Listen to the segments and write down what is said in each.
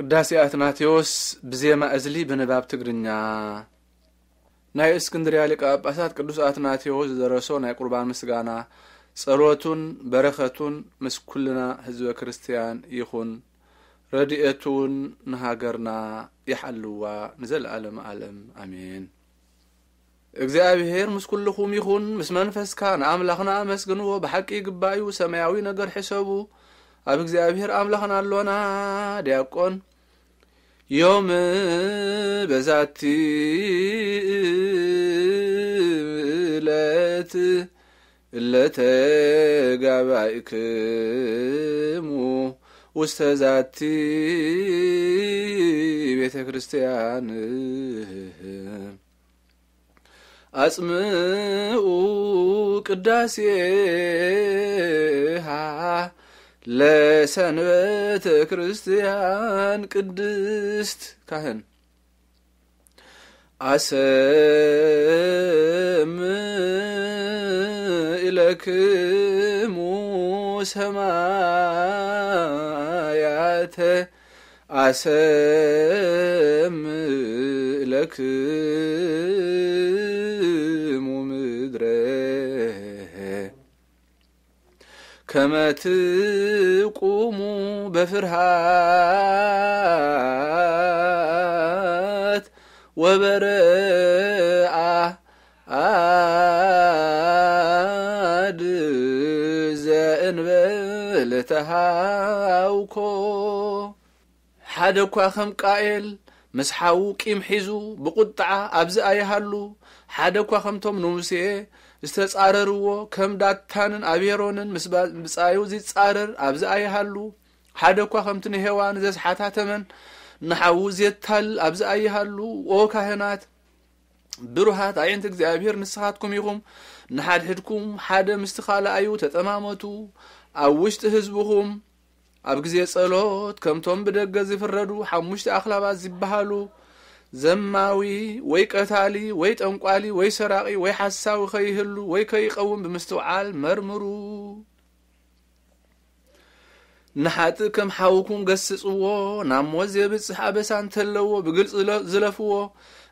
ቅዳሲ ኣትናቴዎስ ብዜማ እዝሊ ብንባብ ትግርኛ ናይ እስክንድርያ ሊቃኣጳሳት ቅዱስ ኣትናቴዎስ ዝደረሶ ናይ ቁርባን ምስጋና ጸሎቱን በረኸቱን ምስ ኵልና ህዝበ ክርስትያን ይኹን ረድኤቱን ንሃገርና ይሓልዋ ንዘለኣለምኣለም ኣሜን እግዚኣብሄር ምስ ኵልኹም ይኹን ምስ መንፈስካ ንኣምላኽና ኣመስግንዎ ብሓቂ ግባዩ ሰማያዊ ነገር ሕሰቡ ኣብ እግዚኣብሔር ኣምላኽና ኣሎና ዲያቆን ዮም በዛቲ እለት እለተጋባእክሙ ውስተ ዛቲ ቤተ ክርስቲያን ኣጽምኡ ቅዳሴሃ ለሰንበተ ክርስቲያን ቅድስት ካህን ኢለክሙ ሰማያተ አሰምዕለክሙ كما تقوم بفرهات وبرعة عاد زين بلتهاوكو حدكو أخم قائل مسحاوك إمحيزو بقطعة أبزأيها اللو حدكو أخمتم نوسي ዝተጻረርዎ ከም ዳታንን ኣቤሮንን ምምጻዩ ዝጻረር ኣብዝኣይሃሉ ሓደ እኳ ከምቲ ንሄዋን ዘስሓታተመን ንሓዊ ዘታልል ኣብዝኣይሃሉ ኦ ካህናት ብሩሃት ኣየንቲ እግዚኣብሄር ንስኻትኩም ኢኹም ንሓድሕድኩም ሓደ ምስቲ ኻልኣዩ ተጠማመቱ ኣብ ውሽጢ ህዝብኹም ኣብ ግዜ ጸሎት ከምቶም ብደገ ዝፍረዱ ሓሙሽተ ኣኽላባት ዝበሃሉ ዘማዊ ወይ ቀታሊ ወይ ጠንቋሊ ወይ ሰራቂ ወይ ሓሳዊ ከይህሉ ወይ ከይኸውን ብምስትውዓል መርምሩ ንሓጢ ከም ሓውኩም ገስፅዎ ናብ ሞት ዘብፅሕ ኣበሳ እንተለዎ ብግልፂ ዝለፍዎ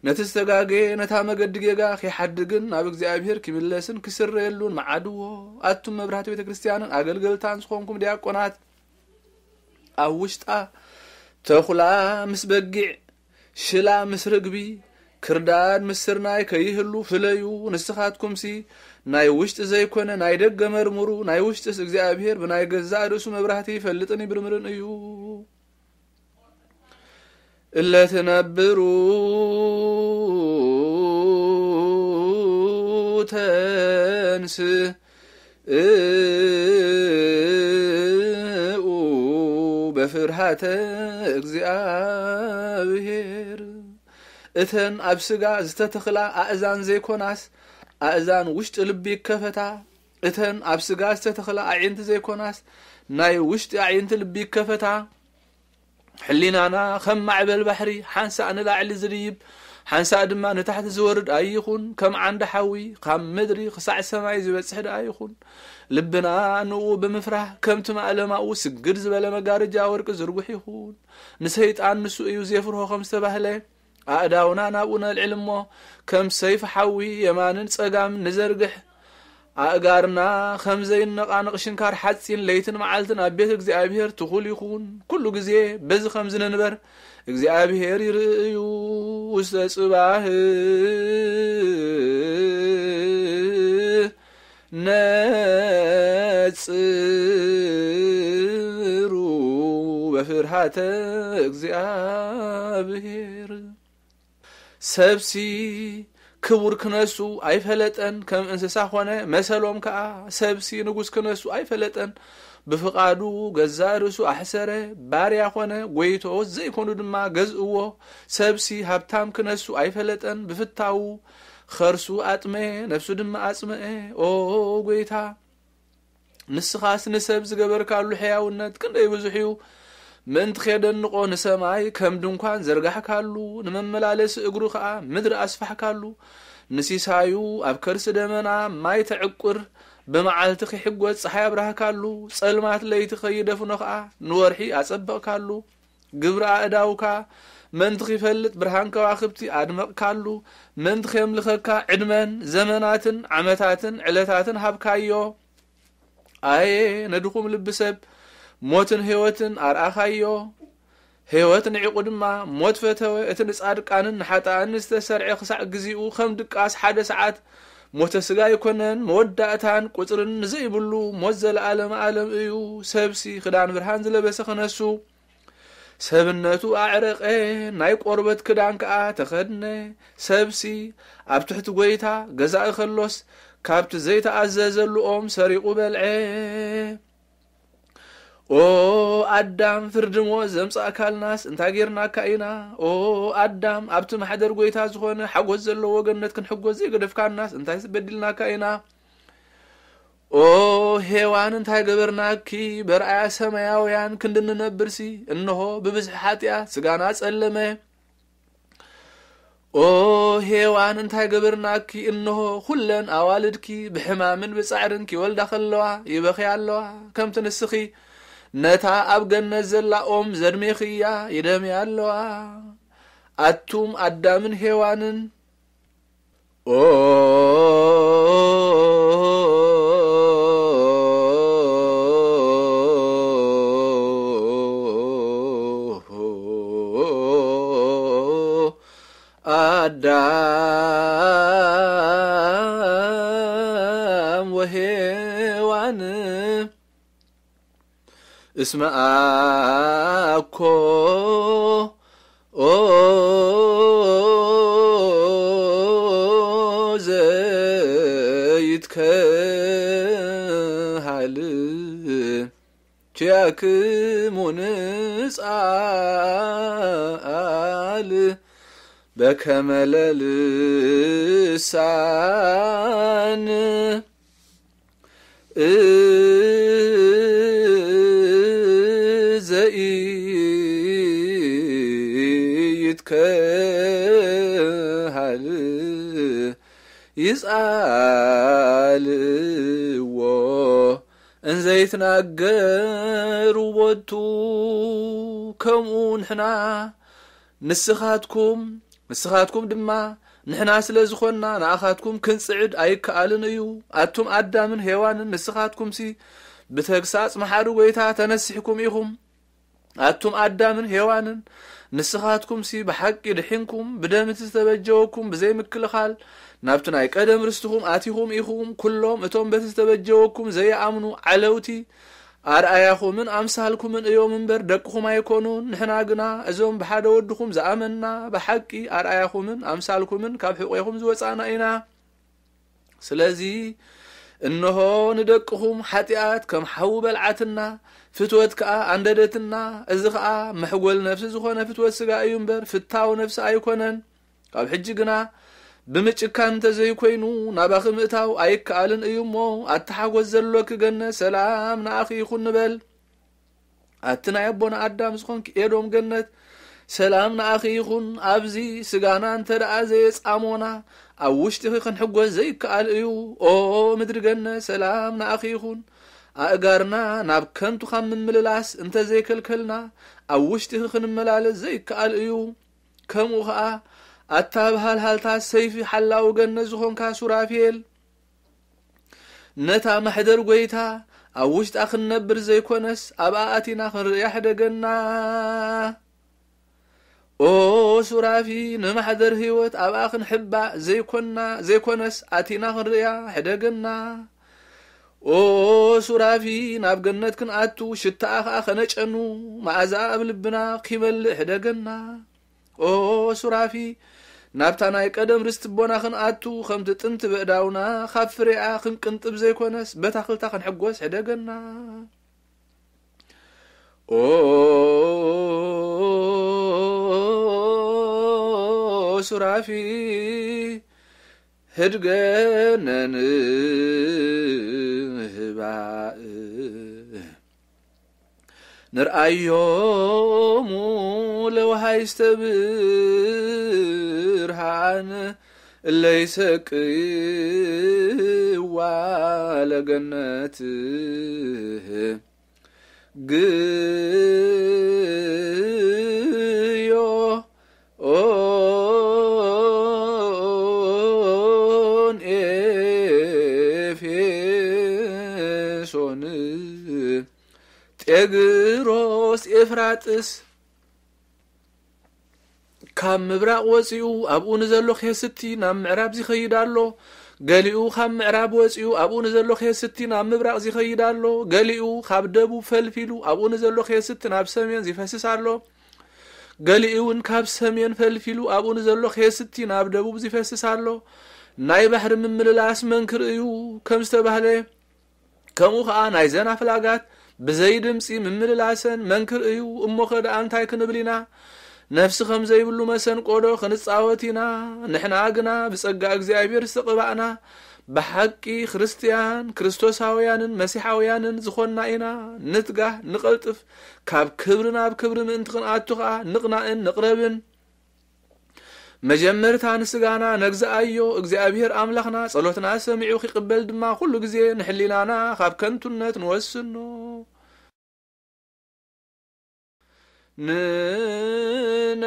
ነቲ ዝተጋገየ ነታ መገዲ ጌጋ ከይሓድግን ናብ እግዚኣብሄር ክምለስን ክስረየሉን መዓድዎ ኣቱም መብራህቲ ቤተ ክርስትያንን ኣገልገልታን ዝኾንኩም ዲያቆናት ኣብ ውሽጣ ተኩላ ምስ በጊዕ ሽላ ምስ ርግቢ ክርዳድ ምስር ናይ ከይህሉ ፍለዩ ሲ ናይ ውሽጢ ዘይኮነ ናይ ደገ መርምሩ ናይ ውሽጢስ እግዚኣብሄር ብናይ ገዛእ ርእሱ መብራህቲ ይፈልጥን ይብርምርን እዩ እለትነብሩ ተንስ فرحات اغزیابیر اتن ابسگا زت تخلع آذان زیکوناس آذان وشت لبی کفتا اتن ابسگا زت تخلع عینت زیکوناس نای وشت عینت لبی کفتا حلینا نا خم معبل بحری حنس عن لعل زریب ሓንሳእ ድማ ንታሕቲ ዝወርድ ኣይኹን ከም ዓንዲ ሓዊ ካብ ምድሪ ክሳዕ ሰማይ ዝበፅሕ ድኣ ይኹን ልብና ንኡ ብምፍራህ ከምቲ ማእለማኡ ስግድ ዝበለ መጋርጃ ወርቂ ዝርጉሕ ይኹን ንሰይጣን ንሱ እዩ ዘፍርሆ ከም ዝተባህለ ኣእዳውና ናብኡ ነልዕል እሞ ከም ሰይፊ ሓዊ የማንን ፀጋም ንዘርግሕ ኣእጋርና ከምዘይነቓ ንቕ ሽንካር ሓፂን ለይትን መዓልትን ኣብ ቤት እግዚኣብሔር ትኹል ይኹን ኲሉ ጊዜ በዚ ከምዝንንበር እግዚኣብሔር ይርእዩ ውስተጽባህህ ነፅሩ በፍርሃተ እግዚኣብሔር ሰብሲ ክቡር ክነሱ ኣይፈለጠን ከም እንስሳ ኾነ መሰሎም ከዓ ሰብሲ ንጉስ ክነሱ ኣይፈለጠን ብፍቓዱ ገዛ ርእሱ ኣሕሰረ ባርያ ኾነ ጐይቶ ዘይኮኑ ድማ ገዝእዎ ሰብሲ ሃብታም ክነሱ ኣይፈለጠን ብፍታዉ ኸርሱ ኣጥመ ነፍሱ ድማ ኣጽመአ ኦ ጐይታ ንስኻ ስንሰብ ዝገበርካሉ ሕያውነት ክንደይ ብዙሕ እዩ ደንቆ ንሰማይ ከም ድንኳን ካሉ ንመመላለሲ እግሩ ኸዓ ምድሪ ካሉ ንሲሳዩ ኣብ ከርሲ ደመና ማይ ተዕቁር ብመዓልቲ ኺሕጐት ፀሓይ ካሉ ጸልማት ለይቲ ኸይደፍኖ ኸዓ ንወርሒ ኣጸበቕካሉ ግብሪ ኣእዳውካ መንቲ ኺፈልጥ ብርሃን ከዋኽብቲ ኣድመቕካሉ መንቲ ኼምልኸካ ዕድመን ዘመናትን ዓመታትን ዕለታትን ሃብካዮ ኣየ ነድኹም ልቢ ሰብ ሞትን ህይወትን ኣርኣኻዮ ህወት ንዒቑ ድማ ሞት ፈተወ እቲ ንጻድቃንን ንሓጣኒ ዝተሰርዐ ክሳዕ ግዜኡ ከም ድቃስ ሓደ ሰዓት ሞተ ስጋ ይኮነን መወዳእታን ቁፅርን ንዘኢብሉ ሞት ዘለኣለም ኣለም እዩ ሰብሲ ክዳን ብርሃን ዝለበሰ ክነሱ ሰብነቱ ኣዕረቐ ናይ ቆርበት ክዳን ከኣ ተኸድነ ሰብሲ ኣብ ትሕቲ ጐይታ ገዛ እኸሎስ ካብቲ ዘይተኣዘዘሉኦም ሰሪቑ በልዐ ኦ ኣዳም ፍርድሞ ዘምፅ ኣካልናስ እንታጌርና ካኢና ኦ ኣዳም ኣብቲ ማሕደር ጎይታ ዝኾነ ሓጎስ ዘለዎ ገነት ክንሕጎስ ዘይገደፍካናስ እንታይ ዝበዲልና ካኢና ኦ ሄዋን እንታይ ገበርናኪ በርኣያ ሰማያውያን ክንድንነብርሲ እንሆ ብብዝሒ ሓጢያ ስጋና ጸለመ ኦ ሄዋን እንታይ ገበርናኪ እንሆ ኩለን ኣዋልድኪ ብሕማምን ብጻዕርን ኪወልዳ ኸለዋ ይበኺ ኣለዋ ከምቲ ንስኺ ነታ ኣብ ገነት ዘላኦም ዘድሜኺ እያ ይደምያ ኣለዋ ኣቱም ኣዳምን ሄዋንን ኦ ኣዳ እስመ አኮ ኦ ዘይትከሃል ችያክሙንጻል በከመለልሳን ይትከሃል ይጻልዎ እንዘይትናገሩ ወቱ ከምኡ ንሕና ንስኻትኩም ንስኻትኩም ድማ ንሕና ስለ ዝኾንና ንኣኻትኩም ክንፅዕድ ኣይከኣልን እዩ ኣቱም ኣዳምን ሄዋንን ንስኻትኩም ሲ ብተግሳጽ መሓሪ ጐይታ ተነሲሕኩም ኢኹም ኣቱም ኣዳምን ሄዋንን نسخاتكم سي بحق يدحنكم بدمت استبجوكم بزي مكلخال نابتنا يقدم رستكم آتيهم إخوهم كلهم اتوم بت استبجوكم زي عمنو علوتي أرأيكم من أمسالكم من يوم منبر دقكم يكونون نحن عقنا أزوم بحاد ودكم زأمنا بحقي أرأيكم من أمسالكم من كابحقيكم زوصانا إنا سلازي እንሆ ንደቅኹም ሓጢኣት ከም ሓዊ በልዓትና ፍትወት ከዓ ኣንደደትና እዚ ከዓ መሕወል ነፍሲ ዝኾነ ፍትወት ስጋ እዩ እምበር ፍታዊ ነፍሲ ኣይኮነን ካብ ሕጂ ግና ብምጭካን እንተዘይኮይኑ ናባኺ ምእታው ኣይከኣልን እዩ እሞ ኣተሓጐስ ዘሎ ክገነ ሰላም ንኣኺ ይኹን ንበል ኣቲ ናይ ኣቦና ኣዳም ዝኾንኪ ኤዶም ገነት ሰላም ንኣኺ ይኹን ኣብዚ ስጋና እንተ ደኣ ዘየጻሞና ኣብ ውሽጢኺ ክንሕጐስ ዘይከኣል እዩ ኦ ምድሪ ገነ ሰላም ንኣኺኢኹን ኣእጋርና ናብ ከንቱኻብ ምምልላስ እንተ ዘይከልከልና ኣብ ውሽጢ ኺ ክንመላለስ ዘይከኣል እዩ ከምኡ ከዓ ኣታ ባሃልሃልታት ሰይፊ ሓላዊ ገነ ዝኾንካ ሱራፊል ነታ ማሕደር ጐይታ ኣብ ውሽጢ ክንነብር ዘይኮነስ ኣብ ኣኣቲና ክንርእያ ሕደገና ኦ ሱራፊ ንማሕደር ህይወት ኣብኣ ክንሕባ ዘይኮና ዘይኮነስ ኣቲና ክንርእያ ሕደገና ኦ ሱራፊ ናብ ገነት ክንኣቱ ሽታኣ ኸዓ ከነጨኑ መኣዛኣ ኣብ ልብና ክይመልእ ሕደገና ኦ ሱራፊ ናብታ ናይ ቀደም ርስትቦና ክንኣቱ ከምቲ ጥንቲ ብእዳውና ካብ ፍሬኣ ክንቅንጥብ ዘይኮነስ በታክልታ ክንሕጎስ ሕደገና ኦ وسرعة فيه هድገነን ህባእ ንርአዮሙ ለውሃይስተ ብርሃን እለይሰቅይዋ ለገነት ግዮ ጤግሮስ ኤፍራጥስ ካብ ምብራቕ ወፂኡ ኣብኡ ንዘሎ ኼስቲ ናብ ምዕራብ ዝኸይድ ኣሎ ገሊኡ ካብ ምዕራብ ወፂኡ ኣብኡ ንዘሎ ኼስቲ ናብ ምብራቕ ዝኸይድ ኣሎ ገሊኡ ካብ ደቡብ ፈልፊሉ ኣብኡ ንዘሎ ኼስቲ ናብ ሰሜን ዝፈስስ ኣሎ ገሊኡ እውን ካብ ሰሜን ፈልፊሉ ኣብኡ ንዘሎ ኼስቲ ናብ ደቡብ ዝፈስስ ኣሎ ናይ ባሕሪ ምምልላስ መንክር እዩ ከም ዝተባህለ ከምኡ ከዓ ናይ ዘና ፍላጋት ብዘይ ድምፂ ምምልላሰን መንክር እዩ እሞ ኸ ደኣ እንታይ ክንብል ኢና ነፍሲ ከም ዘይብሉ ቆዶ ክንፃወት ኢና ንሕና ግና ብፀጋ እግዚኣብሔር ዝተቕባእና ብሓቂ ክርስትያን ክርስቶሳውያንን መሲሓውያንን ዝኾንና ኢና ንትጋህ ንቐልጥፍ ካብ ክብሪ ናብ ክብሪ ምእንቲ ክንኣቱ ከዓ ንቕናእን ንቕረብን መጀመርታ ንስጋና ነግዛኣዮ እግዚኣብሔር ኣምላኽና ጸሎትና ሰሚዑ ኺቕበል ድማ ዅሉ ግዜ ንሕሊናና ኻብ ከንቱነት ንወስኖ ንነ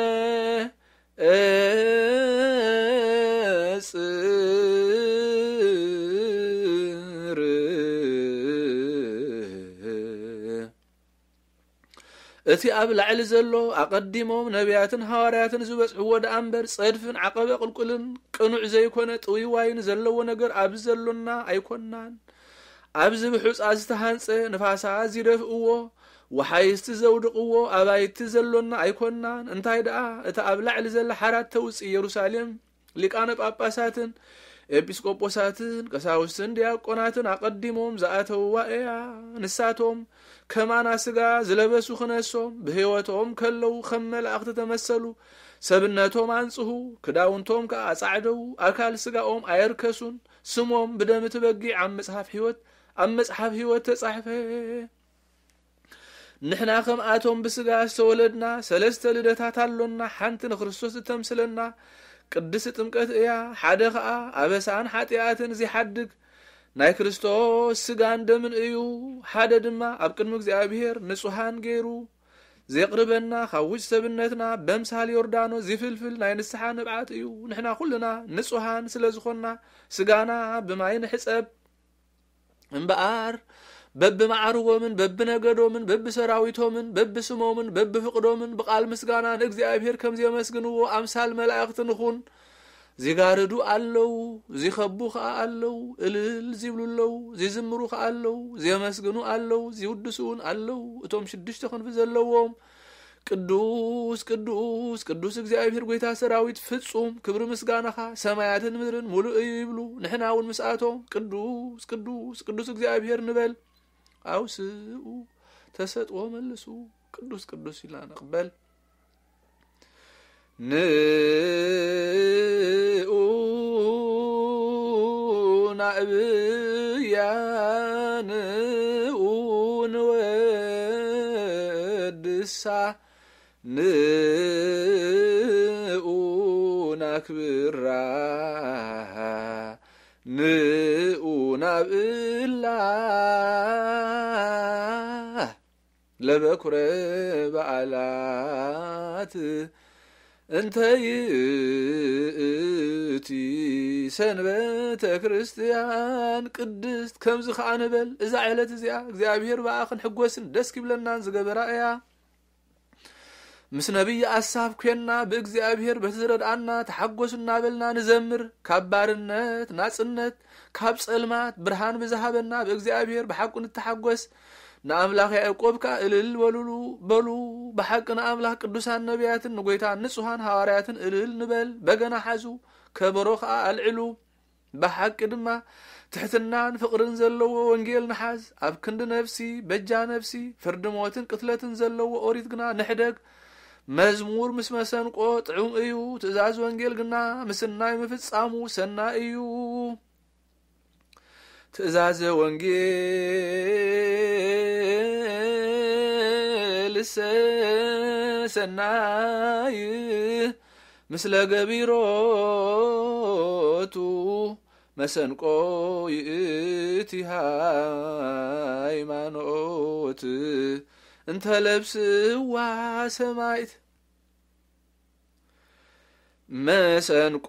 እቲ ኣብ ላዕሊ ዘሎ ኣቐዲሞም ነቢያትን ሃዋርያትን ዝበፅሕዎ ደኣ እምበር ፀድፍን ዓቐበ ቁልቁልን ቅኑዕ ዘይኮነ ጥውይዋይን ዘለዎ ነገር ኣብዚ ዘሎና ኣይኮናን ኣብዚ ብሑፃ ዝተሃንፀ ንፋሳት ዝደፍእዎ ወሓይስቲ ዘውድቕዎ ኣባይቲ ዘሎና ኣይኮናን እንታይ ደኣ እቲ ኣብ ላዕሊ ዘላ ሓራት ተውፅእ ኢየሩሳሌም ሊቃነ ጳጳሳትን ኤጲስቆጶሳትን ቀሳውስትን ዲያቆናትን አቀዲሞም ዘኣተው ዋእያ ንሳቶም ከማና ስጋ ዝለበሱ ክነሶም ብህይወቶም ከለዉ ከም መላእኽቲ ተመሰሉ ሰብነቶም አንጽሁ ክዳውንቶም ከዓ ኣጻዕደው ኣካል ስጋኦም ኣየርከሱን ስሞም ብደም ትበጊዕ ኣብ መጽሓፍ ህይወት ኣብ መጽሓፍ ሕይወት ተጻሕፈ ንሕና ከምኣቶም ብስጋ ዝተወለድና ሰለስተ ልደታት ኣሎና ሓንቲ ንክርስቶስ እተምስለና ቅድስ ጥምቀት እያ ሓደ ኸዓ ኣበሳን ሓጢኣትን ዘይሓድግ ናይ ክርስቶስ ስጋን ደምን እዩ ሓደ ድማ ኣብ ቅድሚ እግዚኣብሄር ንጹሓን ገይሩ ዘቕርበና ካብ ውጭ ሰብነትና በምሳል ዮርዳኖ ዝፍልፍል ናይ ንስሓ ንብዓት እዩ ንሕና ኩልና ንጹሃን ስለ ዝኾንና ስጋና ብማይ ንሕጸብ እምበኣር በብማዕርዎምን በብነገዶምን በብሰራዊቶምን በብስሞምን በብፍቅዶምን ብቓል ምስጋና ንእግዚኣብሔር ከም ዘመስግንዎ ኣምሳል መላእኽቲ ንኹን ዚጋርዱ ኣለው ዚኸቡ ከዓ ኣለው እልል ዚብሉ ኣለው ዚዝምሩ ከዓ ኣለው ዘመስግኑ ኣለው ዚውድስኡን ኣለው እቶም ሽዱሽተ ክንፊ ዘለዎም ቅዱስ ቅዱስ ቅዱስ እግዚኣብሔር ጐይታ ሰራዊት ፍጹም ክብሪ ምስጋናኻ ሰማያትን ምድርን ሙሉእ እዩ ይብሉ ንሕና እውን ምስኣቶም ቅዱስ ቅዱስ ቅዱስ እግዚኣብሔር ንበል አውስኡ ተሰጥዎ መልሱ ቅዱስ ቅዱስ ይላ ንቅበል ንኡ ናእብያንኡ ንወድሳ ንኡ ናክብራ ንኡ ናብእላ ለበኩረ በዓላት እንተ ይእቲ ሰንበተ ክርስቲያን ቅድስት ከምዚ ከዓ ንበል እዛ ዕለት እዚኣ እግዚኣብሔር በኣ ክንሕጐስን ደስ ክብለናን ዝገበራ እያ ምስ ነቢይ ኣሳብ ኮንና ብእግዚኣብሔር በቲ ዝረድኣና ተሓጐሱ እናበልና ንዘምር ካብ ባርነት ናጽነት ካብ ጸልማት ብርሃን ብዝሃበና ብእግዚኣብሔር ብሓቁ ንተሓጐስ ንኣምላኽ ያዕቆብካ እልል በልሉ በሉ ብሓቂ ንኣምላኽ ቅዱሳን ነቢያትን ንጎይታ ንጹሃን ሃዋርያትን እልል ንበል በገና ሓዙ ከበሮ ከዓ ኣልዕሉ ብሓቂ ድማ ትሕትናን ፍቕርን ዘለዎ ወንጌል ንሓዝ ኣብ ክንዲ ነፍሲ በጃ ነፍሲ ፍርዲ ሞትን ቅትለትን ዘለዎ ኦሪት ግና ንሕደግ መዝሙር ምስ መሰንቆ ጥዑም እዩ ትእዛዝ ወንጌል ግና ምስናይ ምፍጻሙ ሰና እዩ ትእዛዘ ወንጌል ሰናይ ምስለ ገቢሮቱ መሰንቆ ይእቲ ሃይማኖት እንተለብስዋ ሰማይት መሰንቆ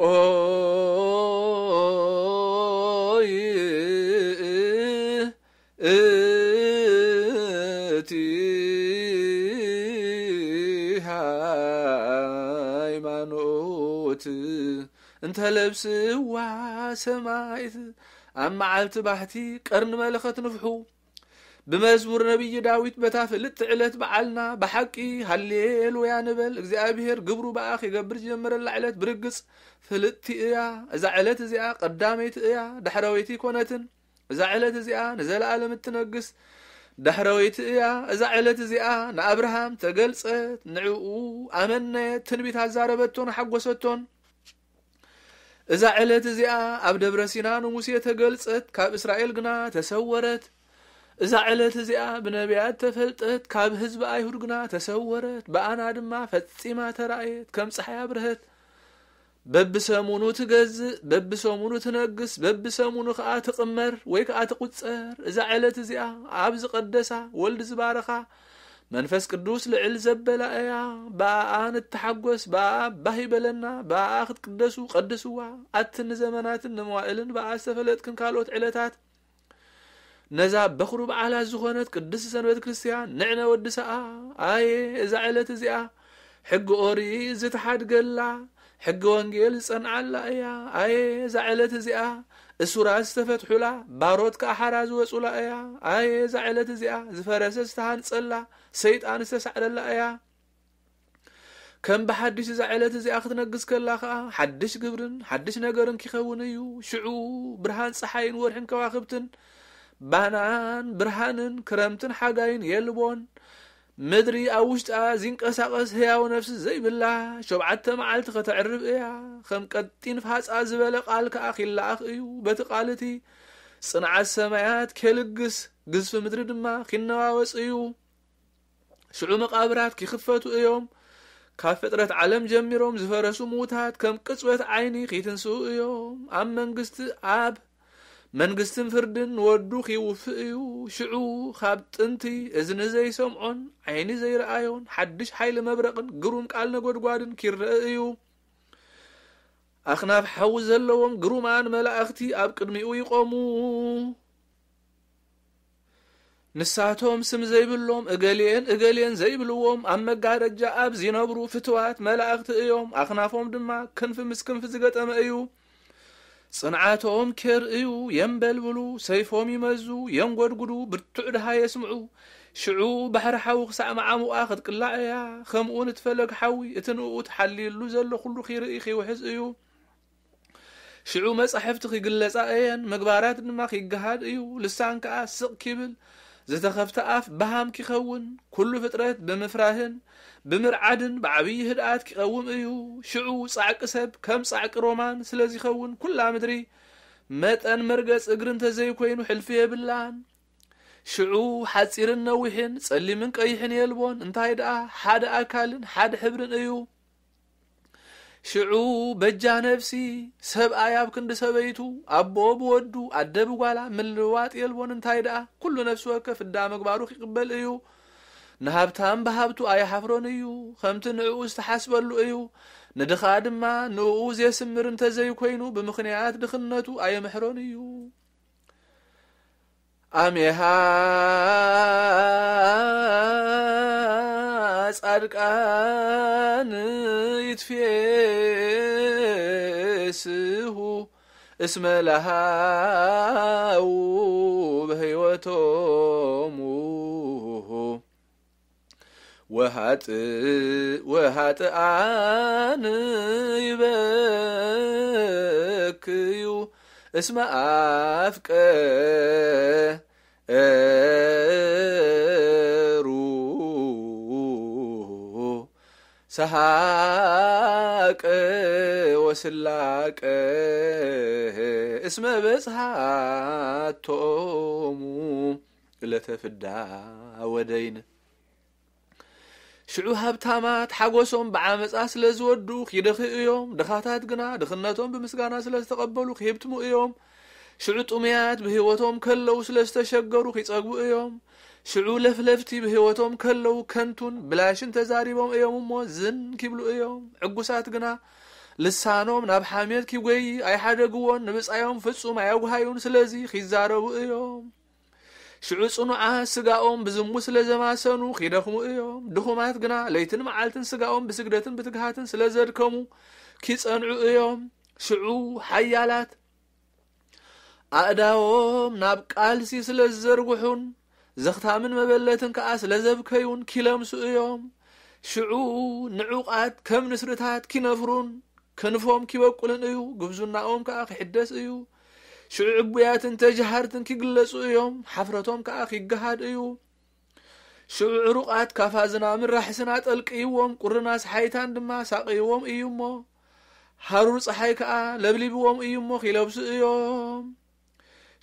اتيها انت لبس واسمايت اما عالت باحتي قرن ملخت نفحو بمزمور نبي داويت بتافلت علت بعلنا بحقي هالليل ويا نبل اغزي قبرو باخي قبر جمر العلت برقص فلت ايا اذا ازيا قداميت ايا دحرويتي كونتن እዛ ዕለት እዚኣ ንዘለኣለም እትነግስ ዳሕረወይቲ እያ እዛ ዕለት እዚኣ ንኣብርሃም ተገልፀት ንዕኡ ኣመነየት ትንቢት ኣዛረበቶን ሓጎሰቶን እዛ ዕለት እዚኣ ኣብ ደብረ ሲና ንሙሴ ተገልፀት ካብ እስራኤል ግና ተሰወረት እዛ ዕለት እዚኣ ብነቢያት ተፈልጠት ካብ ህዝቢ ኣይሁድ ግና ተሰወረት በኣና ድማ ፈፂማ ተረእየት ከም ፀሓያ ብርህት በብሰሙኑ ትገዝእ በብሰሙኑ ትነግስ በብሰሙኑ ከዓ ትቕመር ወይ ከዓ ትቁፀር እዛ ዕለት እዚኣ ኣብ ዝቐደሳ ወልዲ ዝባረኻ መንፈስ ቅዱስ ልዕል ዘበላ እያ ብኣኣ ንተሓጐስ ብኣ ባህ ይበለና ብኣኣ ክትቅደሱ ቀድስዋ ኣቲ ንዘመናትን ንመዋእልን ብኣ ዝተፈለጥክን ካልኦት ዕለታት ነዛ በኽሩ በዓላት ዝኾነት ቅድስ ሰንበት ክርስቲያን ንዕነ ወዲ ሰኣ ኣየ እዛ ዕለት እዚኣ ሕጊ ኦሪ ዝተሓድገላ ሕጊ ወንጌል ዝፀንዓላ እያ ኣየ እዛ ዕለት እዚኣ እሱራት ዝተፈትሑላ ባሮት ከዓ ሓራ ዝወፁላ እያ ኣየ እዛ ዕለት እዚኣ ዝፈረሰ ዝተሃንፀላ ሰይጣን ዝተሳዕለላ እያ ከም ብሓድሽ እዛ ዕለት እዚኣ ክትነግስ ከላ ከዓ ሓድሽ ግብርን ሓድሽ ነገርን ክኸውን እዩ ሽዑ ብርሃን ፀሓይን ወርሕን ከዋኽብትን ባናን ብርሃንን ክረምትን ሓጋይን የልቦን ምድሪ ኣብ ውሽጣ ዚንቀሳቐስ ህያው ነፍሲ ዘይብላ ሸብዓተ መዓልቲ ከተዕርብ እያ ከም ቀጢን ፋፃ ዝበለ ቃል ከዓ ኪላኣኽ እዩ በቲ ቃል እቲ ፅንዓት ሰማያት ኬልግስ ግዝፊ ምድሪ ድማ ኪነዋወፅ እዩ ሽዑ መቃብራት ኪኽፈቱ እዮም ካብ ፍጥረት ዓለም ጀሚሮም ዝፈረሱ ምዉታት ከም ቅፅበት ዓይኒ ኪትንስኡ እዮም ኣብ መንግስቲ ኣብ መንግስትን ፍርድን ወዱ ኺውፍእዩ ሽዑ ካብ ጥንቲ እዝኒ ዘይሰምዖን ዓይኒ ዘይረኣዮን ሓድሽ ሓይሊ መብረቕን ግሩም ቃል ነጎድጓድን ኪርአ እዩ ኣኽናፍ ሓዊ ዘለዎም ግሩማን መላእኽቲ ኣብ ቅድሚኡ ይቆሙ ንሳቶም ስም ዘይብሎም እገሌን እገሌን ዘይብልዎም ኣብ መጋረጃ ኣብ ዝነብሩ ፍትዋት መላእኽቲ እዮም ኣኽናፎም ድማ ክንፊ ምስ ክንፊ ዝገጠመ እዩ ጽንዓቶኦም ከርእዩ የንበልብሉ ሰይፎም ይመዙ የንጐድጕዱ ብርቱዕ ድሃ የስምዑ ሽዑ ባሕሪ ሓዊ ክሳዕ መዓሙቓ ክትቅላዕ እያ ከምኡውን እትፈለግ ሓዊ እቲ ንኡ ትሓሊሉ ዘሎ ኩሉ ኺርኢ ኺውሕዝ እዩ ሽዑ መጻሕፍቲ ኺግለጻ እየን ምግባራት ድማ ኺገሃድ እዩ ልሳን ከዓ ስቕ ኪብል زتخفت آف بهام كيخون كل فترة بمفراهن بمر عدن بعبي هدات كيخون ايو شعو صعق سب كم صعق رومان سلازي خون كل مدري متان مرقس اقرن تزيكوين وحلفيه بلان شعو حاتيرن نوحين سلي منك ايحن يلبون انتايد اه حاد اكالن حاد حبرن ايو ሽዑ በጃ ነፍሲ ሰብኣይ ኣብ ክንዲ ሰበይቱ ኣቦ ብወዱ ኣደ ብጓላ ምልዋጥ የልቦን እንታይ ደኣ ኩሉ ነፍሲ ወከፍ እዳ ምግባሩ ክቅበል እዩ ንሃብታም ብሃብቱ ኣይሓፍሮን እዩ ከምቲ ንዕኡ ዝተሓስበሉ እዩ ንድኻ ድማ ንኡ ዘስምር እንተዘይኮይኑ ብምኽንያት ድኽነቱ ኣየምሕሮን እዩ ኣሜሃ ጻድቃን ይትፌስሁ እስመ ለሃው በሕይወቶሙ ወሃጥኣን ይበክዩ እስመ አፍቀ سهاك وسلاك اسم بسهات تومو لتفدا ودين شعو هبتامات حقوسهم بعامس أسل زودوخ يدخي إيوم دخاتات قنا دخناتهم بمسقان أسل استقبلوخ يبتمو إيوم شعو تميات بهوتهم كلو سلستشقروخ يتقبو إيوم شعو لف لفتي بهوتهم كلو كنتون بلاشن تزاريبهم ايوم امو زن كيبلو ايوم عقوسات قنا لسانهم ناب حاميات كي وي اي حدا قوان نبس ايوم فتسو ما يوقها يون سلازي خيزارو ايوم شعو سنو عاها سقاهم بزمو سلازما سنو خيدخمو ايوم دخومات قنا ليتن معالتن سقاهم بسقدتن بتقهاتن سلازر كومو كيس انعو ايوم شعو حيالات أداوم ناب قالسي سلازر وحون زختامن مبلتن كأس لزبكيون كلام سئيوم شعو نعوقات كم نسرتات كنفرون كنفهم كيبقلن ايو غبزناهم كأ كحدس ايو شعو عبياتن تجهرتن كيغلصو ايوم حفرتهم كأ جهاد ايو شعو عروقات كافازنا من راحسنا طلقيوم قرنا صحيتان دما ساقيوم ايومو هارور صحي كأ لبلبوم ايومو كيلبسو ايوم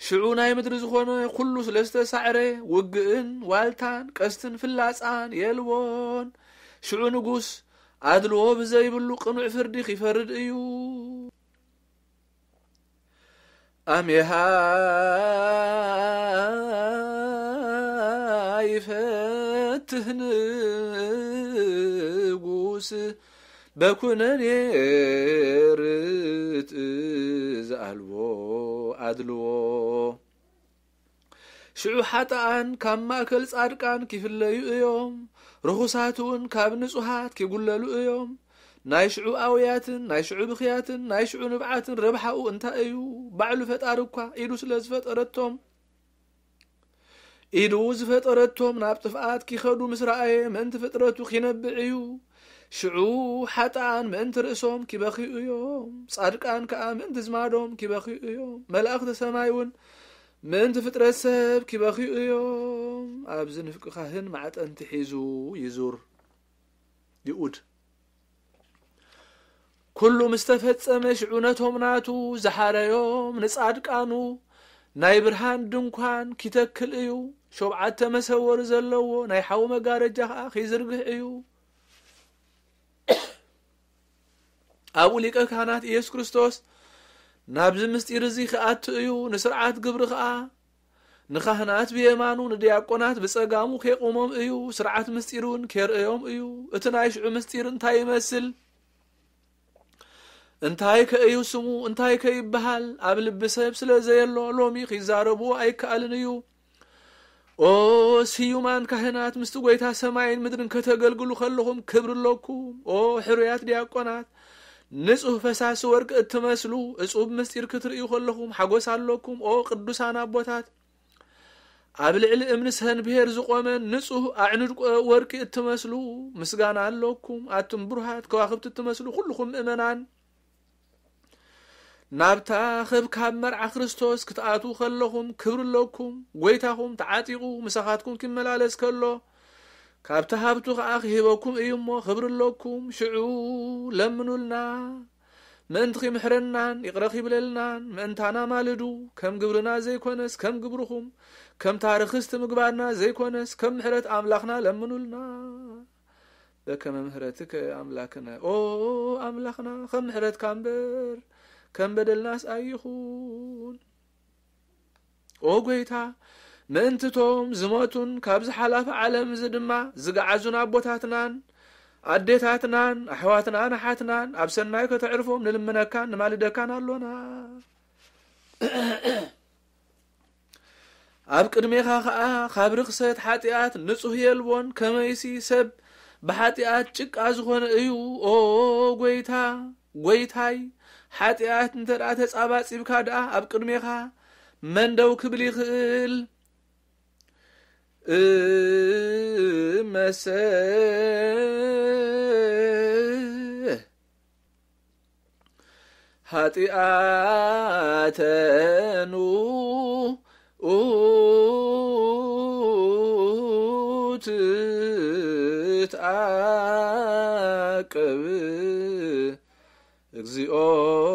ሽዑ ናይ ምድሪ ዝኾነ ኩሉ ስለ ዝተሳዕረ ውግእን ዋልታን ቀስትን ፍላፃን የልዎን ሽዑ ንጉስ ኣድልዎ ብዘይብሉ ቅኑዕ ፍርዲ ኺፈርድ እዩ ኣምሃ ይፈትህ ንጉስ በኩነን የርጥ ዝኣልቦ ኣድልዎ ሽዑ ሓጣኣን ካብ ማእከል ጻድቃን ኪፍለዩ እዮም ርኹሳት እውን ካብ ንጹሃት ኪጕለሉ እዮም ናይ ሽዑ ኣውያትን ናይ ሽዑ ብኽያትን ናይ ሽዑ ንብዓትን ረብሓኡ እንታይ እዩ ባዕሉ ፈጣሪ እኳ ኢሉ ስለ ዝፈጠረቶም ኢዱ ዝፈጠረቶም ናብ ጥፍኣት ኪኸዱ ምስ ረኣየ ምእንቲ ፍጥረቱ ኪነብዕ እዩ ሽዑ ሓጣን ምእንቲ ርእሶም ኪበኺኡ እዮም ጻድቃን ከዓ ምእንቲ ዝማዶም ኪበኺኡ እዮም መላእኽቲ ሰማይ እውን ምእንቲ ፍጥረት ሰብ ኪበኺኡ እዮም ኣብዚ ንፍቂ ካህን ማዕጠንቲ ሒዙ ይዙር ይኡድ ኩሉ ምስ ተፈጸመ ሽዑ ነቶም ናቱ ዝሓረዮም ንጻድቃኑ ናይ ብርሃን ድንኳን ኪተክል እዩ ሸውዓተ መሰወሪ ዘለዎ ናይ ሓዊ መጋረጃ ከዓ ኺዝርግሕ እዩ ኣብኡ ሊቀ ካህናት ኢየሱስ ክርስቶስ ናብዚ ምስጢር እዚ ክኣቱ እዩ ንስርዓት ግብሪ ከዓ ንካህናት ብየማኑ ንድያቆናት ብፀጋሙ ከይቆሞም እዩ ስርዓት ምስጢር እውን ከይርእዮም እዩ እቲ ናይ ሽዑ ምስጢር እንታይ ይመስል እንታይ ከእዩ ስሙ እንታይ ከይበሃል ኣብ ልቢ ሰብ ስለ ዘየሎ ሎሚ ክዛረቡ ኣይከኣልን እዩ ኦ ስዩማን ካህናት ምስቲ ጐይታ ሰማይን ምድርን ከተገልግሉ ከለኹም ክብሪ ኣለኩም ኦ ሕሩያት ድያቆናት ንጹህ ፈሳሲ ወርቂ እትመስሉ እጹብ ምስጢር ክትርእዩ ከለኹም ሓጐስ ኣለኩም ኦ ቅዱሳን ኣቦታት ኣብ ልዕሊ እምኒ ብሄር ዝቖመ ንጹህ ኣዕኑድ ወርቂ እትመስሉ ምስጋና ኣለኩም ኣቱም ብሩሃት ከዋክብቲ እትመስሉ ኩልኹም ምእመናን ናብታ ካብ መርዓ ክርስቶስ ክትኣትዉ ከለኹም ክብሪ ኣለኩም ጐይታኹም ተዓጢቑ ምሳኻትኩም ክመላለስ ከሎ ካብቲ ሃብቱ ከዓ ክሂበኩም እዩ እሞ ክብርለኩም ሽዑ ለምኑልና ምእንቲ ኺ ምሕረናን ይቕረኺ ይብለልናን ምእንታና ማልዱ ከም ግብርና ዘይኮነስ ከም ግብርኹም ከም ታርክስቲ ምግባርና ዘይኮነስ ከም ምሕረት ኣምላኽና ለምኑልና በከመ ምህረት ኣምላክነ ኦ ኣምላኽና ከም ምሕረትካንበር ከም በደልናስኣይኹን ኦ ጐይታ ምእንትቶም ዝሞቱን ካብዝ ሓላፈ ዓለም እዚ ድማ ዝገዓዙን ኣቦታትናን ኣዴታትናን ኣሕዋትናን ኣሓትናን ኣብ ሰናይ ከተዕርፎም ንልምነካን ንማልደካን ኣሎና ኣብ ቅድሜኻ ከዓ ካብ ርክሰት ሓጢኣት ንጹህ የልቦን ከመይሲ ሰብ ብሓጢኣት ጭቃ ዝኾነ እዩ ኦ ጐይታ ጐይታይ ሓጢኣት እንተ ደኣ ተጻባጺብካ ደኣ ኣብ ቅድሜኻ መንደው ክብል ይኽእል ümese hatiatenu utit akve egzio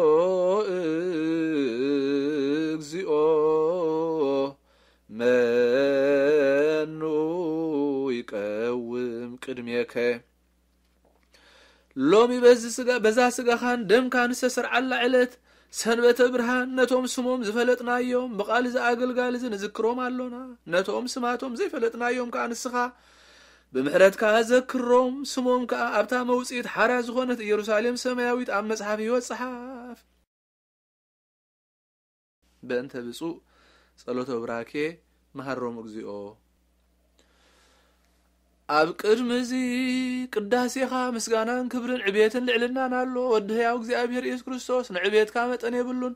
ቅድሜየከ ሎሚ በዚ ስጋ በዛ ስጋኻን ደምካ ንዝተሰርዓላ ዕለት ሰንበተ ብርሃን ነቶም ስሞም ዝፈለጥናዮም ብቓል ዚ ኣገልጋል እዚ ንዝክሮም ኣሎና ነቶም ስማቶም ዘይፈለጥናዮም ከዓ ንስኻ ብምሕረትካ ዘክሮም ስሞም ከዓ ኣብታ መውፅኢት ሓርያ ዝኾነት ኢየሩሳሌም ሰማያዊት ኣብ መፅሓፍ ሂወት ፀሓፍ በእንተ ብፁእ ጸሎቶ ብራኬ መሃሮም እግዚኦ ኣብ ቅድሚ እዚ ቅዳሴኻ ምስጋናን ክብርን ዕብትን ልዕልናን ኣሎ ወዲ ህያው እግዚኣብሄር የሱስ ክርስቶስ ንዕብትካ መጠን የብሉን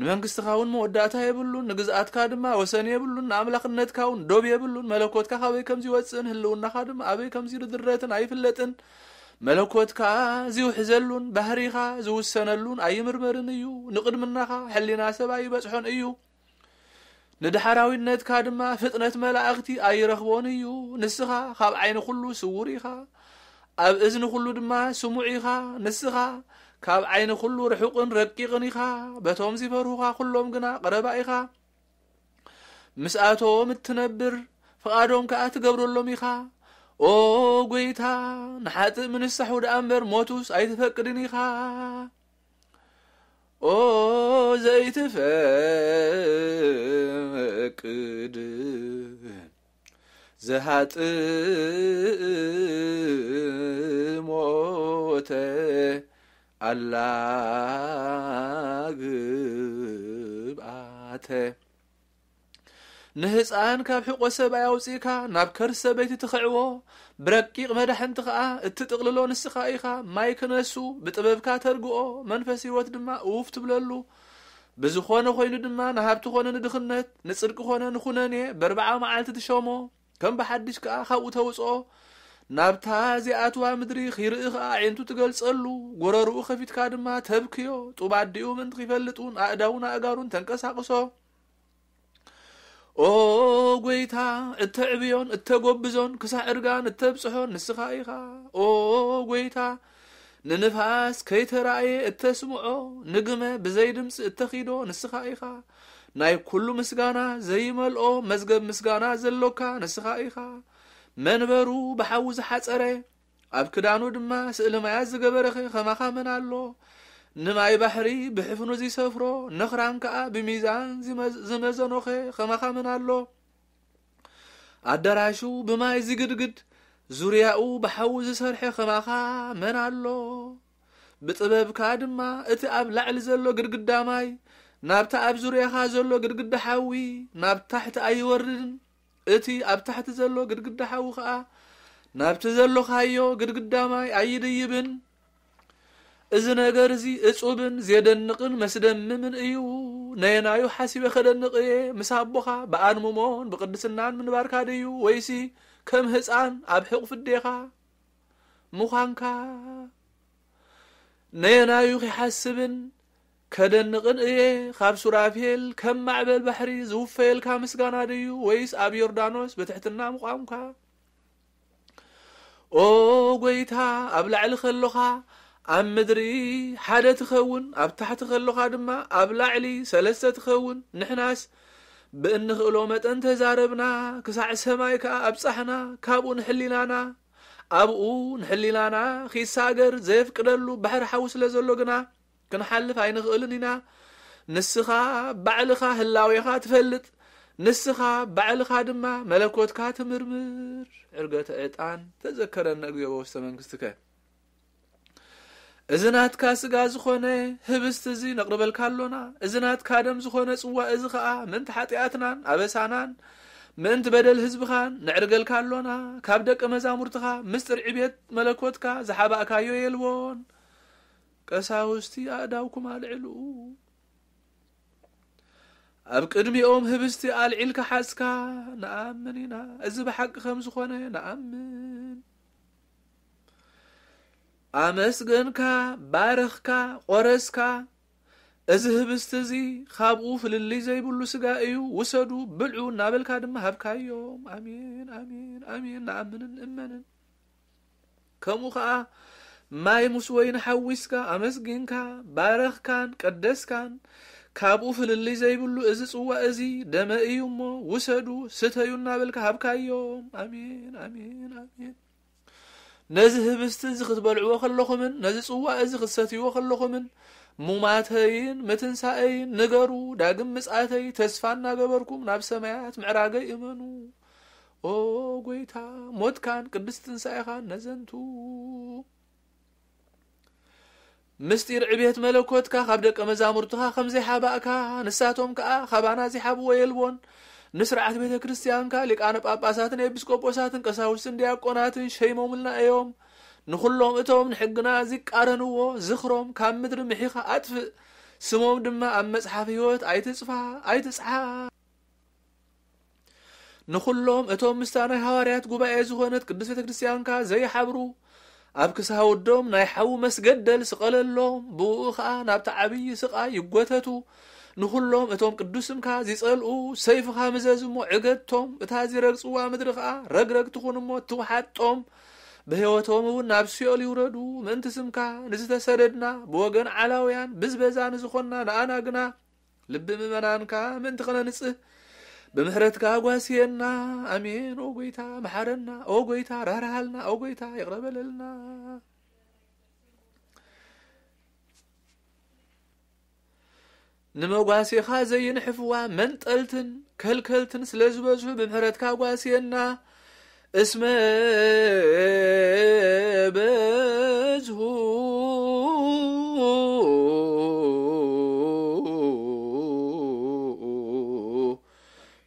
ንመንግስትኻ እውን መወዳእታ የብሉን ንግዝኣትካ ድማ ወሰን የብሉን ንኣምላኽነትካ እውን ዶብ የብሉን መለኮትካ ካበይ ከምዚ ይወፅእን ህልውናኻ ድማ ኣበይ ከምዚ ድድረትን ኣይፍለጥን መለኮትካ ዝውሕዘሉን ባህሪኻ ዝውሰነሉን ኣይምርመርን እዩ ንቕድምናኻ ሕሊና ሰብ ኣይበፅሖን እዩ ንድሓራዊነትካ ድማ ፍጥነት መላእኽቲ ኣይረኽቦን እዩ ንስኻ ካብ ዓይኒ ኩሉ ስውር ኢኻ ኣብ እዝኒ ኩሉ ድማ ስሙዕ ኢኻ ንስኻ ካብ ዓይኒ ኩሉ ርሑቕን ረቂቕን ኢኻ በቶም ዝፈርሁኻ ኩሎም ግና ቀረባ ኢኻ ምስኣቶም እትነብር ፍቓዶም ከዓ እትገብረሎም ኢኻ ኦ ጐይታ ንሓጥእ ምንሳሕደኣ እንበር ሞቱስ ኣይትፈቅድን ኢኻ ዘይትፈቅድ ዘሃጥ ሞተ ኣላግብኣተ ንህፃን ካብ ሕቆ ሰብኣይ ኣውፅኢካ ናብ ከርሰ በይቲ ትኽዕቦ ብረቂቕ መዳሕንቲ ከዓ እት ጥቕልሎ ንስካ ኢኻ ማይ ክነሱ ብጥበብካ ተርግኦ መንፈስ ሂወት ድማ እውፍ ትብለሉ ብዝኾነ ኮይኑ ድማ ንሃብቲ ኾነ ንድኽነት ንፅድቂ ኾነ ንኹነን የ ብኣርብዓ መዓልቲ ትሸሞ ከም ብሓድሽ ከዓ ካብኡ ተውፅኦ ናብታ ዚኣትዋ ምድሪ ክርኢ ከዓ ኣዒንቱ ትገልጸሉ ጉረርኡ ከፊትካ ድማ ተብክዮ ጡባድኡ ምእንቲ ክፈልጥን ኣእዳውን ኣእጋሩን ተንቀሳቅሶ ኦ ጐይታ እተዕብዮን እተጐብዞን ክሳ ዕድጋን እተብጽሖን ንስኻ ኢኻ ኦ ጐይታ ንንፋስ ከይተረእየ እተስምዖ ንግመ ብዘይ ድምፂ እተኺዶ ንስኻ ኢኻ ናይ ኵሉ ምስጋና ዘይመልኦ መዝገብ ምስጋና ዘሎካ ንስኻ ኢኻ መንበሩ ብሓዊዝ ሓፀረ ኣብ ክዳኑ ድማ ስእሊማያ ዝገበረኸ ኸማኻ መን ኣሎ ንማይ ባሕሪ ብሕፍኑ ዝሰፍሮ ንኽራን ከዓ ብሚዛን ዝመዘኖኸ ኸመኻ ምን ኣሎ ኣዳራሹ ብማይ ዝግድግድ ዙርያኡ ብሓዊ ዝሰርሐ ኸማኻ መን ኣሎ ብጥበብካ ድማ እቲ ኣብ ላዕሊ ዘሎ ግድግዳ ማይ ናብታ ኣብ ዙርያኻ ዘሎ ግድግዳ ሓዊ ናብ ታሕቲ ኣይወርድን እቲ ኣብ ታሕቲ ዘሎ ግድግዳ ሓዊ ከዓ ናብቲ ዘለኻዮ ግድግዳ ማይ ኣይድይብን እዚ ነገር እዚ እፁብን ዘደንቕን መስደምምን እዩ ነየናዩ ሓሲበ ኸደንቕ እየ ምስ ኣቦኻ ብኣንምሞን ብቅድስናን ምንባርካ ድዩ ወይሲ ከም ህፃን ኣብ ሕቑ ፍዴኻ ምዃንካ ነየናዩ ኺሓስብን ከደንቕን እየ ካብ ሱራፌል ከም ማዕበል ባሕሪ ዝውፈየልካ ምስጋና ድዩ ወይስ ኣብ ዮርዳኖስ ብትሕትና ምቋምካ ኦ ጐይታ ኣብ ላዕሊ ኸሎኻ ኣብ ምድሪ ሓደ ትኸውን ኣብ ታሕቲ ከለኻ ድማ ኣብ ላዕሊ ሰለስተ ትኸውን ንሕናስ ብእንኽእሎ መጠን ተዛረብና ክሳዕ ሰማይ ከዓ ኣብፃሕና ካብኡ ንሕሊናና ኣብኡ ንሕሊናና ኺሳገር ዘየፍቅደሉ ባሕሪ ሓዊ ስለ ዘሎ ግና ክንሓልፍ ኣይንኽእልን ኢና ንስኻ ባዕልኻ ህላዌኻ ትፈልጥ ንስኻ ባዕልኻ ድማ መለኮትካ ትምርምር ዕርገተ ዕጣን ተዘከረና እግዚኣብ መንግስቲ ከ እዚ ናትካ ስጋ ዝኾነ ህብስቲ እዚ ነቕርበልካ ኣሎና እዚ ናትካ ደም ዝኾነ ፅዋእ እዚ ከዓ ምእንቲ ሓጢኣትናን ኣበሳናን ምእንቲ በደል ህዝብኻን ንዕርገልካ ኣሎና ካብ ደቂ መዛሙርትኻ ምስጢር ዕብት መለኮትካ ዝሓባእካዮ የልዎን ቀሳውስቲ ኣእዳውኩም ኣልዕሉ ኣብ ቅድሚኦም ህብስቲ ኣልዒልካ ሓስካ ንኣምን ኢና እዚ ብሓቂ ከም ዝኾነ ንኣምን ኣመስገንካ ባርኽካ ቆረስካ እዚ ህብስቲ እዚ ካብኡ ፍልልይ ዘይብሉ ስጋ እዩ ውሰዱ ብልዑ እናበልካ ድማ ሃብካዮም ኣሜን ኣሜን ኣሜን ንኣምንን እመንን ከምኡ ከዓ ማይ ምስ ወይኒ ሓዊስካ ኣመስጊንካ ባረኽካን ቀደስካን ካብኡ ፍልልይ ዘይብሉ እዚ ፅዋእ እዚ ደመ እዩ እሞ ውሰዱ ስተዩ እናበልካ ሃብካዮም ኣሜን ኣሜን ኣሜን ነዚ ህብስቲ እዚ ክትበልዕዎ ከለኹምን ነዚ ፅዋእ እዚ ክትሰትይዎ ከለኹምን ሙማተይን ምትንሳአይን ንገሩ ዳግም ምፅኣተይ ተስፋ እናገበርኩም ናብ ሰማያት ምዕራገይ እመኑ ኦ ጎይታ ሞትካን ቅዱስ ትንሳኤኻን ነዘንቱ ምስጢር ዕብት መለኮትካ ካብ ደቀ መዛሙርትኻ ከምዘይሓባእካ ንሳቶም ከዓ ካባና ዘይሓብዎ የልቦን ንስርዓት ቤተ ክርስቲያን ካ ሊቃነ ጳጳሳትን ኤጲስቆጶሳትን ቀሳውስትን ዲያቆናትን ሸይሞምልና እዮም ንኩሎም እቶም ንሕግና ዝቃረንዎ ዝኽሮም ካብ ምድሪ ምሒኻ ኣጥፍእ ስሞም ድማ ኣብ መፅሓፍ ሂወት ኣይትፅፋ ኣይትፅሓ ንኹሎም እቶም ምስታ ናይ ሃዋርያት ጉባኤ ዝኾነት ቅዱስ ቤተ ክርስቲያንካ ዘይሓብሩ ኣብ ክሳውዶም ናይ ሓዊ መስገደል ስቐለሎም ብኡ ከዓ ናብቲ ዓብዪ ስቓይ ይጐተቱ ንኩሎም እቶም ቅዱስምካ ስምካ ዝፀልኡ ሰይፍኻ ምዘዝ እሞ ዕገድቶም እታ ዝረግፅዋ ምድሪ ከዓ ረግረግ ትኹን እሞ ትውሓጦም ብህይወቶም እውን ናብ ስኦል ይውረዱ ምእንቲ ስምካ ንዝተሰደድና ብወገን ዓላውያን ብዝበዛ ንዝኾንና ንኣና ግና ልቢ ምእመናንካ ምእንቲ ክነንፅህ ብምሕረትካ ጓስየና ኣሜን ኦ ጎይታ መሓረና ኦ ጎይታ ራርሃልና ኦ ጎይታ ይቕረበለልና نموغاسي خازي نحفوا من تلتن كل كلتن سلز بزو بمحرات كاغاسينا اسمي بزو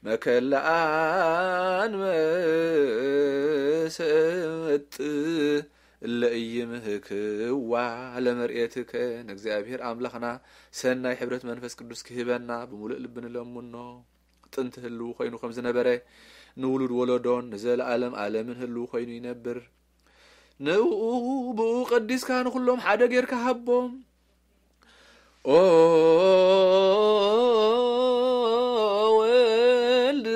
مكلا انمست لأيمهك وعلى مرئتك نجزي أبهر أملخنا سنة حبرة منفس كدوس كهبنا بمولئ لبن الأمنا تنت هلو خينو خمز نبرة نولد ولدون نزل عالم عالم هلو خينو ينبر نو بو قديس كان كلهم حدا غير كهبهم أو ولد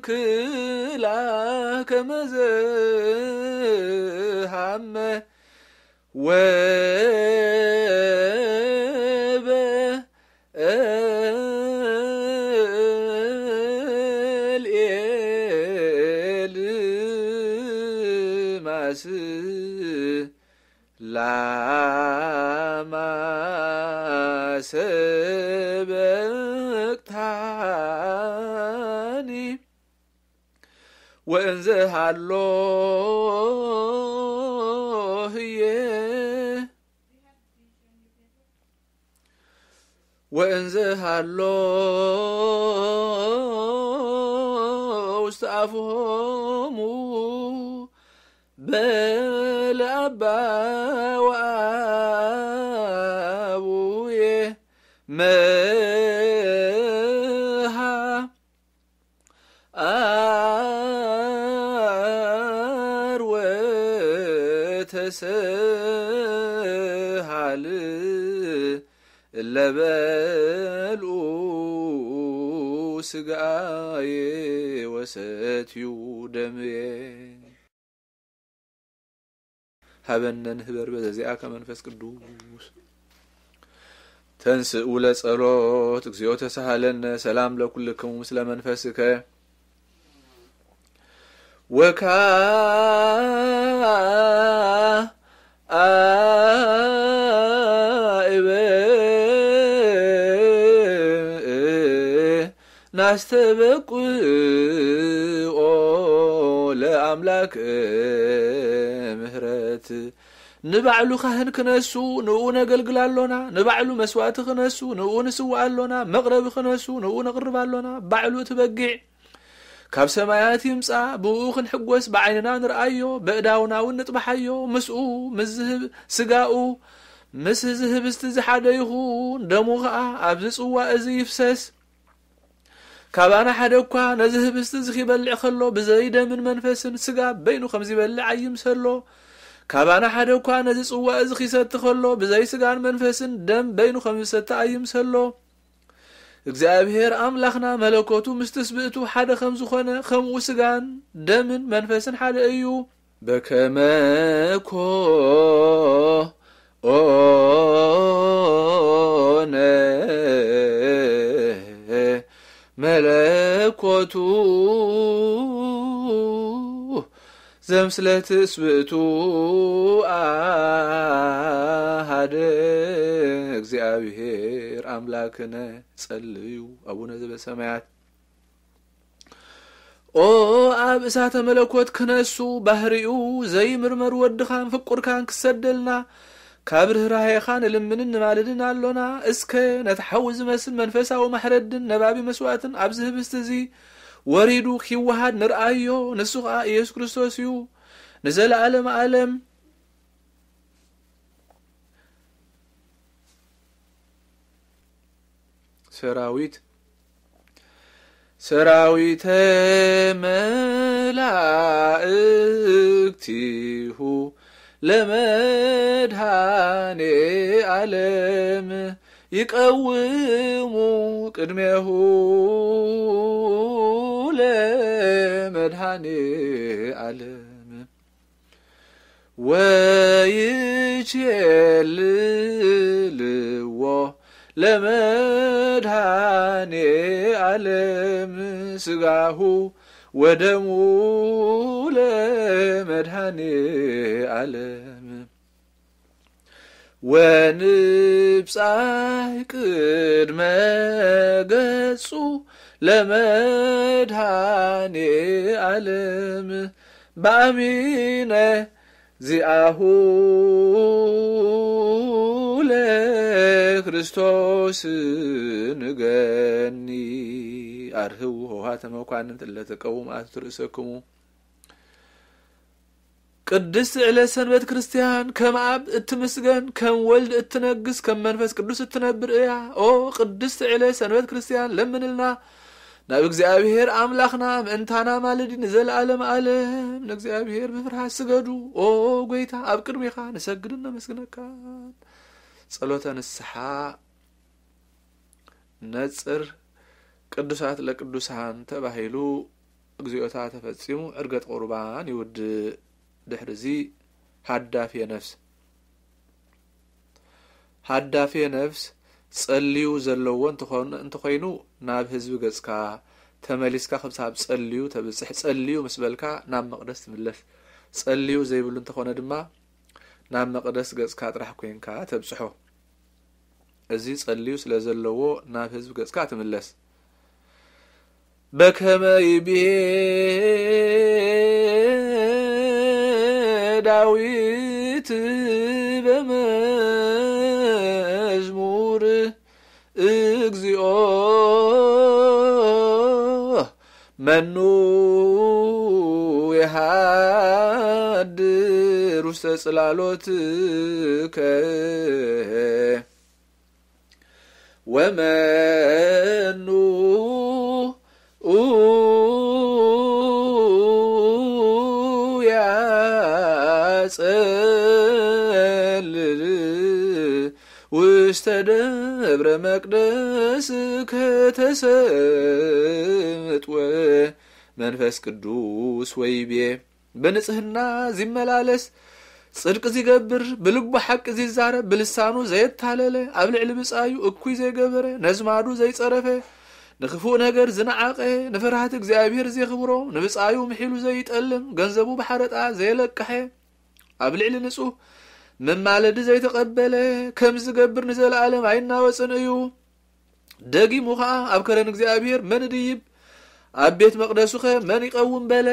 كلا كمزل عم وابى الإل مس لما سبقتني وانزه الله ወእንዝሃሎ ውስተ አፍሆሙ በለአባ ወአ ስጋዬ ወሰትዩ ደምዬ ሀበነ ንህበር በዘዚኣ ከመንፈስ ቅዱስ ተንስኡ ለጸሎት እግዚኦ ተሳሃለነ ሰላም ለኩልክሙ ምስለ መንፈስከ ወካ ናስተበቅኦ ለኣምላክ ምህረት ንባዕሉ ኸህን ክነሱ ንኡ ነገልግል ኣሎና ንባዕሉ መስዋእቲ ክነሱ ንኡ ንስዋእ ኣሎና መቕረቢ ክነሱ ንኡ ነቕርብ ኣሎና ባዕሉ እትበጊዕ ካብ ሰማያት ይምጻ ብኡ ክንሕጐስ ብዓይንና ንርኣዮ በእዳውና እውን ንጥበሓዮ ምስኡ ምስዝህብ ስጋኡ ምስ ዝህብ ስቲ ዝሓደ ይኹን ደም ከኣ ኣብዚ ፅዋእ እዚ ይፍሰስ ካባና ሓደ እኳ ነዚ ህብስቲ እዝክበልዕ ከሎ ብዘይ ደምን መንፈስን ስጋ በይኑ ከምዝበልዕ ኣይምሰሎ ካባና ሓደ እኳ ነዚ ፅዋእ ዝክሰቲ ከሎ ብዘይ ስጋን መንፈስን ደም በይኑ ከምዝሰቲ ኣይምሰሎ እግዚኣብሄር ኣምላኽና መለኮቱ ምስትስብእቱ ሓደ ከም ዝኾነ ከምኡ ስጋን ደምን መንፈስን ሓደ እዩ በከመኮ መለኮቱ ዘምስለ ትስብእቱ ኣሃደ እግዚኣብሄር ኣምላክነ ጸልዩ አቡነ ዘበሰማያት ኦ ኣብ እሳተ መለኮት ክነሱ ባህርኡ ዘይምርመር ወድኻን ፍቁርካን ክሰደልና كابر راهي خان لمن نمالدن اللونا اسكي نتحوز مسل منفسا ومحردن نبابي مسواتن ابزه بستزي وريدو كي واحد نرأيو نسوغا آه ايس كريستوس يو نزل ألم ألم سراويت سراويت ملائكتي ለመድኃኔ ዓለም ይቀውሙ ቅድሜሁ ለመድኃኔ ዓለም ወይቼልልዎ ለመድኃኔ ዓለም ስጋሁ ወደሙ ለመድኃኔ ዓለም ወንብጻሕ ቅድመ ገጹ ለመድኃኔ ዓለም በአሚነ ዚአሁ ክርስቶስ ንገኒ አርህቡ ሆሃተ መኳንንት እለ ተቀውማት ርእሰክሙ ቅድስት ዕለ ሰንበት ክርስቲያን ከም ኣብ እትምስገን ከም ወልድ እትነግስ ከም መንፈስ ቅዱስ እትነብር እያ ኦ ቅድስት ዕለ ሰንበት ክርስቲያን ለምንልና ናብ እግዚኣብሔር ኣምላኽና ምእንታና ማለዲ ንዘለኣለም ኣለም ንእግዚኣብሔር ብፍርሃት ስገዱ ኦ ጐይታ ኣብ ቅድሚኻ ንሰግድን ነመስግነካ ፀሎተ ንስሓ ነፅር ቅዱሳት ለቅዱሳን ተባሂሉ እግዚኦታ ተፈጺሙ ዕርገት ቁርባን ይውድእ ድሕርዚ ሃዳፊዮ ነፍስ ሃዳፊዮ ነፍስ ጸልዩ ዘለዎ እኑእንትኮይኑ ናብ ህዝቢ ገጽካ ተመሊስካ ክምሳብ ጸልዩ ተብፅሐ ጸልዩ ምስ በልካ ናብ መቕደስ ትምለፍ ጸልዩ ዘይብሉ እንተኾነ ድማ ናብ መቕደስ ገጽካ ጥራሕ ኮንካ ተብፅሖ እዚ ጸልዩ ስለ ዘለዎ ናብ ህዝቢ ገጽካ ትምለስ በከመይ ይቤ ዳዊት በመዝሙር እግዚኦ መኑ የሃድር ውስተ ጽላሎት ከ ወመኑ يا ውስተ ደብረ መቅደስ ከተሰጥወ መንፈስ ቅዱስ ወይቤ በንጽህና ዚመላለስ ጽድቅ ዚገብር ብልቡ ሐቅ ዚዛረብ ብልሳኑ ዘየታለለ ኣብ ልዕሊ ብጻዩ እኩይ ዘይገበረ ነዝማዱ ዘይጸረፈ ንክፉእ ነገር ዝነዓቐ ንፍርሃት እግዚኣብሔር ዘይኽብሮ ንብጻዩ ምሒሉ ዘይጠልም ገንዘቡ ብሓረጣ ዘየለቅሐ ኣብ ልዕሊ ንጹህ መማለዲ ዘይተቐበለ ከም ዝገብር ንዘለኣለም ኣይናወፅን እዩ ደጊሙ ከዓ ኣብ ከረን እግዚኣብሔር መን ድይብ ኣብ ቤት መቕደሱ ኸ መን ይቐውም በለ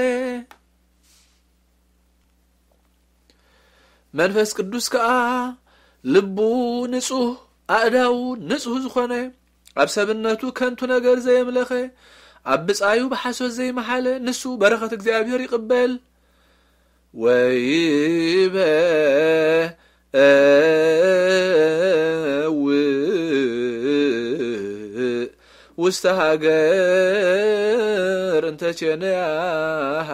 መንፈስ ቅዱስ ከዓ ልቡ ንጹህ ኣእዳው ንጹሕ ዝኾነ ኣብ ሰብነቱ ከንቱ ነገር ዘየምለኸ ኣብ ብጻዩ ብሓሶት ዘይመሓለ ንሱ በረኸት እግዚኣብሔር ይቕበል ወይበአውእ ውስተ ሃገር እንተቼነያሃ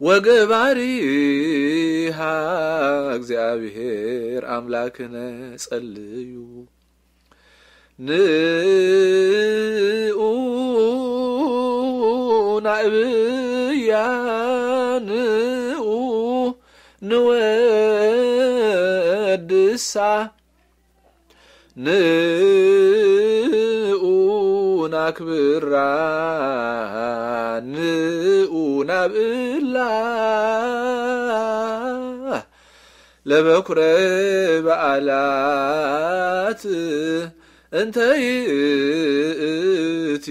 وقبريها اغزابير املاك ناس نساليو نئو نعبيا نئو نودسا نئو ናክብራ ንኡ ናብእላ ለበኩረ በዓላት እንተይ እቲ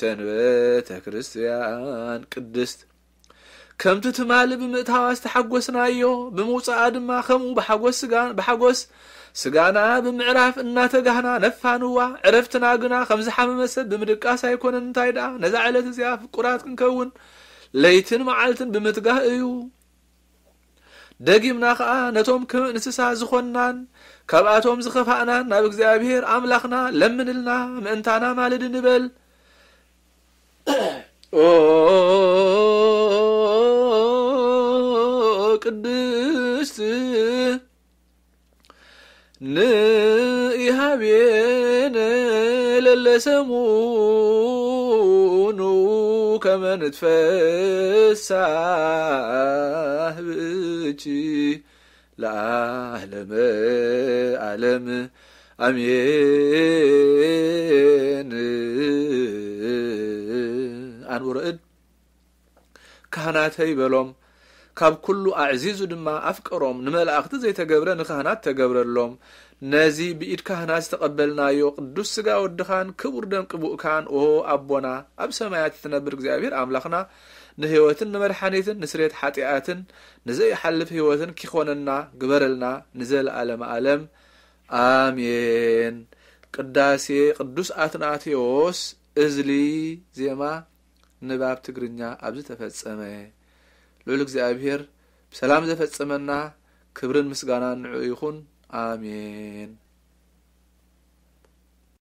ሰንበተ ክርስትያን ቅድስት ከምቲ ትማሊ ብምእታዋ ዝተሓጐስናዮ ብምውፃእ ድማ ከምኡ ብሓጐስ ስጋና ብምዕራፍ እናተጋህና ነፋንዋ ዕረፍትና ግና ከምዝሓመመሰብ ብምድቃስ ኣይኮነን እንታይ ድኣ ነዛ ዓለት እዚኣ ፍቁራት ክንከውን ለይትን መዓልትን ብምትጋህ እዩ ደጊምና ኸዓ ነቶም ክም እንስሳ ዝኾንናን ካብኣቶም ዝኽፋእናን ናብ እግዚኣብሔር ኣምላኽና ለምንልና ምእንታና ማለድ ንበል ቅድስቲ ንኢሃቤን ለለሰሙኑ ከመ ንትፈሳህ ብእቺ ለዓለመ ዓለም አሜን አንውርእድ ካህናተ ይበሎም ካብ ኩሉ ኣዕዚዙ ድማ ኣፍቀሮም ንመላእኽቲ ዘይተገብረ ንካህናት ተገብረሎም ነዚ ብኢድ ካህናት ዝተቐበልናዮ ቅዱስ ስጋ ወድኻን ክቡር ደም ቅቡእካን ኦ ኣቦና ኣብ ሰማያት እትነብር እግዚኣብሔር ኣምላኽና ንህይወትን ንመድሓኒትን ንስሬት ሓጢኣትን ንዘይሓልፍ ህይወትን ክኾነና ግበረልና ንዘለኣለም ኣለም ኣሜን ቅዳሴ ቅዱስ ኣትናቴዎስ እዝሊ ዜማ ንባብ ትግርኛ ኣብዚ ተፈጸመ ልዑል እግዚኣብሔር ብሰላም ዘፈጸመና ክብርን ምስጋናን ንዑ ይኹን ኣሜን